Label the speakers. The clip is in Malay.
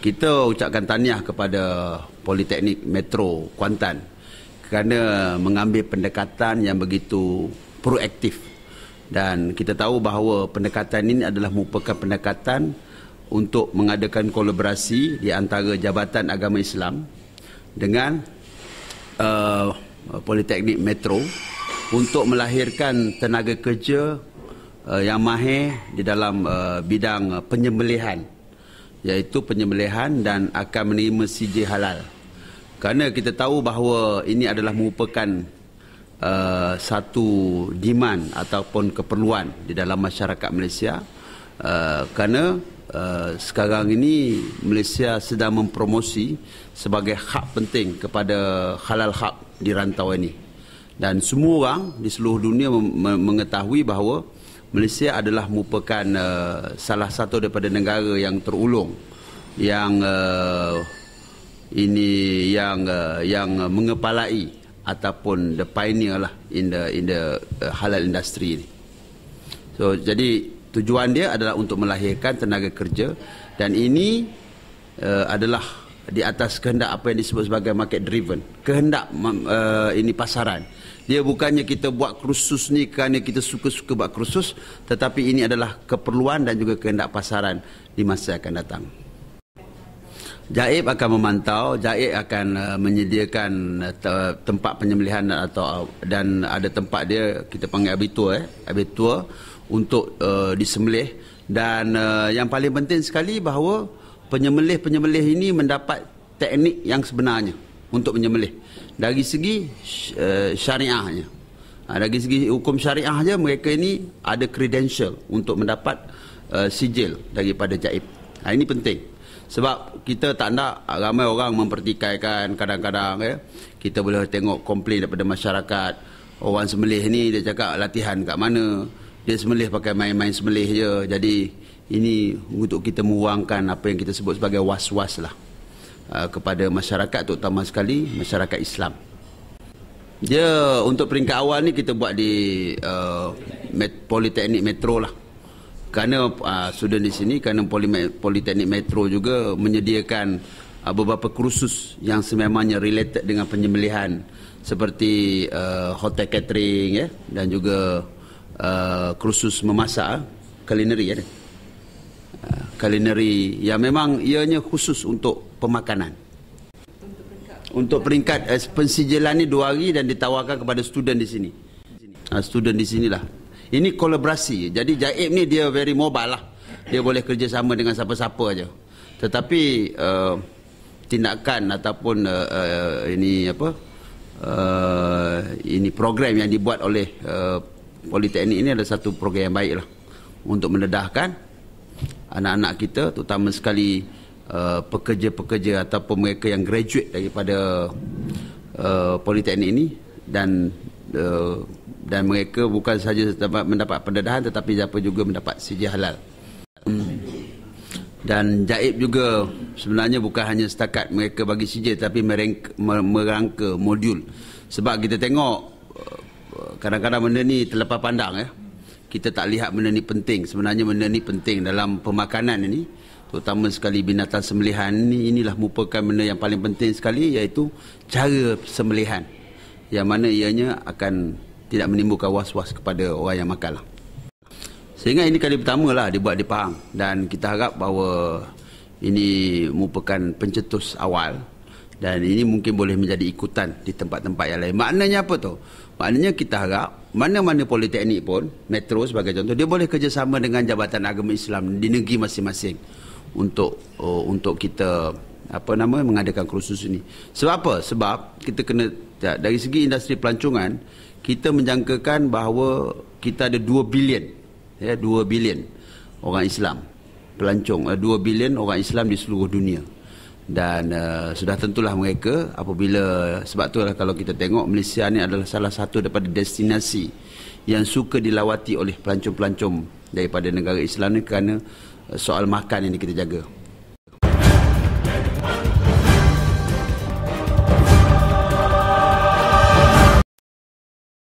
Speaker 1: Kita ucapkan tahniah kepada Politeknik Metro Kuantan kerana mengambil pendekatan yang begitu proaktif dan kita tahu bahawa pendekatan ini adalah merupakan pendekatan untuk mengadakan kolaborasi di antara Jabatan Agama Islam dengan uh, Politeknik Metro untuk melahirkan tenaga kerja uh, yang mahir di dalam uh, bidang penyembelihan iaitu penyembelihan dan akan menerima CJ halal. Kerana kita tahu bahawa ini adalah merupakan uh, satu demand ataupun keperluan di dalam masyarakat Malaysia. Uh, kerana uh, sekarang ini Malaysia sedang mempromosi sebagai hak penting kepada halal hak di rantau ini. Dan semua orang di seluruh dunia mengetahui bahawa Malaysia adalah merupakan uh, salah satu daripada negara yang terulung yang uh, ini yang uh, yang mengepalai ataupun the pioneer lah in the in the uh, halal industry ini. So jadi tujuan dia adalah untuk melahirkan tenaga kerja dan ini uh, adalah di atas kehendak apa yang disebut sebagai market driven, kehendak uh, ini pasaran. Dia bukannya kita buat kursus ni kerana kita suka-suka buat kursus, tetapi ini adalah keperluan dan juga kehendak pasaran di masa akan datang. Jaib akan memantau, Jaib akan eh, menyediakan eh, tempat penyembelihan atau dan ada tempat dia kita panggil abitur eh, abitur untuk uh, disembelih dan uh, yang paling penting sekali bahawa penyembelih-penyembelih ini mendapat teknik yang sebenarnya untuk menyembelih dari segi eh, syariahnya ah, dari segi hukum syariahnya mereka ini ada credential untuk mendapat eh, sijil daripada jaib ah, ini penting sebab kita tak nak ah, ramai orang mempertikaikan kadang-kadang ya kita boleh tengok komplain daripada masyarakat orang semelih ni dia cakap latihan kat mana dia semelih pakai main-main semelih je jadi ini untuk kita muangkan apa yang kita sebut sebagai was-was lah Uh, kepada masyarakat terutama sekali masyarakat Islam. Dia untuk peringkat awal ni kita buat di uh, Politeknik Metro lah. Kerana uh, student di sini kerana Politeknik Metro juga menyediakan uh, beberapa kursus yang sememangnya related dengan penyembelihan seperti uh, hotel catering ya dan juga uh, kursus memasak ah, culinary ya. Uh, culinary yang memang ianya khusus untuk pemakanan. Untuk peringkat, untuk eh, peringkat pensijilan ni dua hari dan ditawarkan kepada student di sini. Uh, student di sini lah. Ini kolaborasi. Jadi Jaib ni dia very mobile lah. Dia boleh kerjasama dengan siapa-siapa aja. Tetapi uh, tindakan ataupun uh, uh, ini apa uh, ini program yang dibuat oleh uh, politeknik ini adalah satu program yang baik lah untuk mendedahkan anak-anak kita terutama sekali Uh, pekerja-pekerja ataupun mereka yang graduate daripada uh, politeknik ini dan uh, dan mereka bukan sahaja dapat mendapat pendedahan tetapi siapa juga mendapat sijil halal. Hmm. Dan Jaib juga sebenarnya bukan hanya setakat mereka bagi sijil tapi merangka, merangka modul. Sebab kita tengok uh, kadang-kadang benda ni terlepas pandang ya. Kita tak lihat benda ni penting. Sebenarnya benda ni penting dalam pemakanan ini terutama sekali binatang sembelihan ini inilah merupakan benda yang paling penting sekali iaitu cara sembelihan yang mana ianya akan tidak menimbulkan was-was kepada orang yang makan lah. Sehingga ini kali pertama lah dibuat di Pahang dan kita harap bahawa ini merupakan pencetus awal dan ini mungkin boleh menjadi ikutan di tempat-tempat yang lain. Maknanya apa tu? Maknanya kita harap mana-mana politeknik pun, metro sebagai contoh, dia boleh kerjasama dengan Jabatan Agama Islam di negeri masing-masing untuk uh, untuk kita apa nama mengadakan kursus ini. Sebab apa? Sebab kita kena dari segi industri pelancongan kita menjangkakan bahawa kita ada 2 bilion ya 2 bilion orang Islam pelancong 2 eh, bilion orang Islam di seluruh dunia dan uh, sudah tentulah mereka apabila sebab tu itulah kalau kita tengok Malaysia ni adalah salah satu daripada destinasi yang suka dilawati oleh pelancong-pelancong daripada negara Islam ni kerana soal makan ini kita jaga.